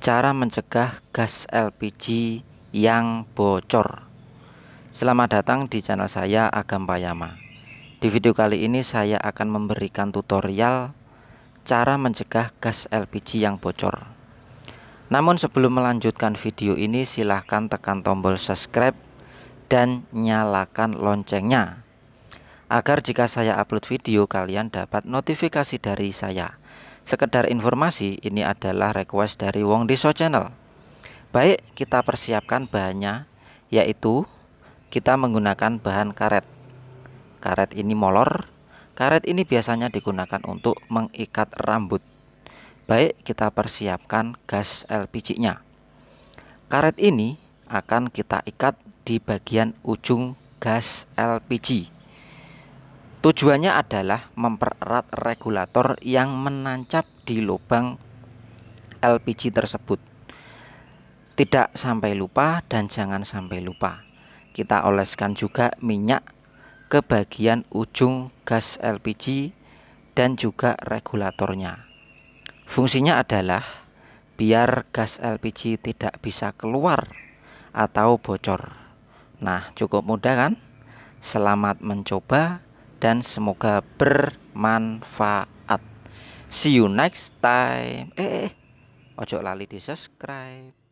Cara mencegah gas LPG yang bocor. Selamat datang di channel saya Agam Payama. Di video kali ini saya akan memberikan tutorial cara mencegah gas LPG yang bocor. Namun sebelum melanjutkan video ini silahkan tekan tombol subscribe dan nyalakan loncengnya agar jika saya upload video kalian dapat notifikasi dari saya. Sekedar informasi, ini adalah request dari Wong Deso Channel. Baik, kita persiapkan bahannya, yaitu kita menggunakan bahan karet. Karet ini molor, karet ini biasanya digunakan untuk mengikat rambut. Baik, kita persiapkan gas LPG-nya. Karet ini akan kita ikat di bagian ujung gas LPG. Tujuannya adalah mempererat regulator yang menancap di lubang LPG tersebut. Tidak sampai lupa dan jangan sampai lupa. Kita oleskan juga minyak ke bagian ujung gas LPG dan juga regulatornya. Fungsinya adalah biar gas LPG tidak bisa keluar atau bocor. Nah, cukup mudah kan? Selamat mencoba dan semoga bermanfaat. See you next time. Eh, eh. eh. ojo lali di subscribe.